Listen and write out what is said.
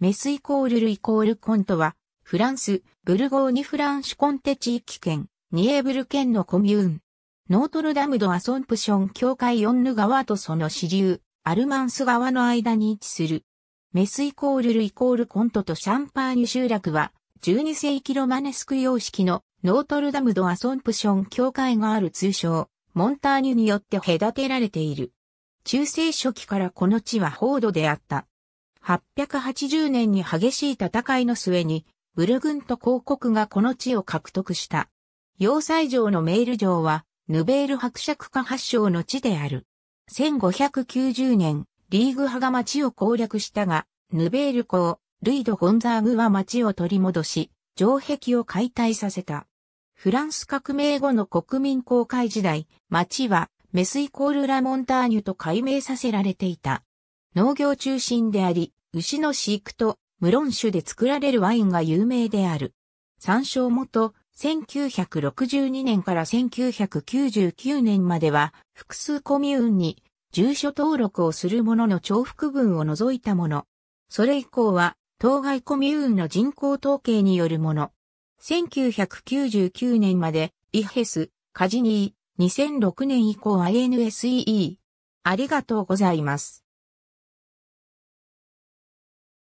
メスイコールルイコールコントは、フランス、ブルゴーニフランシュコンテ地域圏、ニエーブル県のコミューン。ノートルダムドアソンプション境界ヨンヌ川とその支流、アルマンス川の間に位置する。メスイコールルイコールコントとシャンパーニュ集落は、12世紀ロマネスク様式のノートルダムドアソンプション教会がある通称、モンターニュによって隔てられている。中世初期からこの地は報道であった。880年に激しい戦いの末に、ブルグンと広告がこの地を獲得した。要塞城のメール城は、ヌベール伯爵家発祥の地である。1590年、リーグ派が町を攻略したが、ヌベール公、ルイド・ゴンザーグは町を取り戻し、城壁を解体させた。フランス革命後の国民公開時代、町はメスイコール・ラ・モンターニュと改名させられていた。農業中心であり、牛の飼育と無論種で作られるワインが有名である。参照元、1962年から1999年までは、複数コミューンに住所登録をする者の重複分を除いたもの。それ以降は、当該コミューンの人口統計によるもの。1999年まで、イヘス、カジニー、2006年以降 INSEE。ありがとうございます。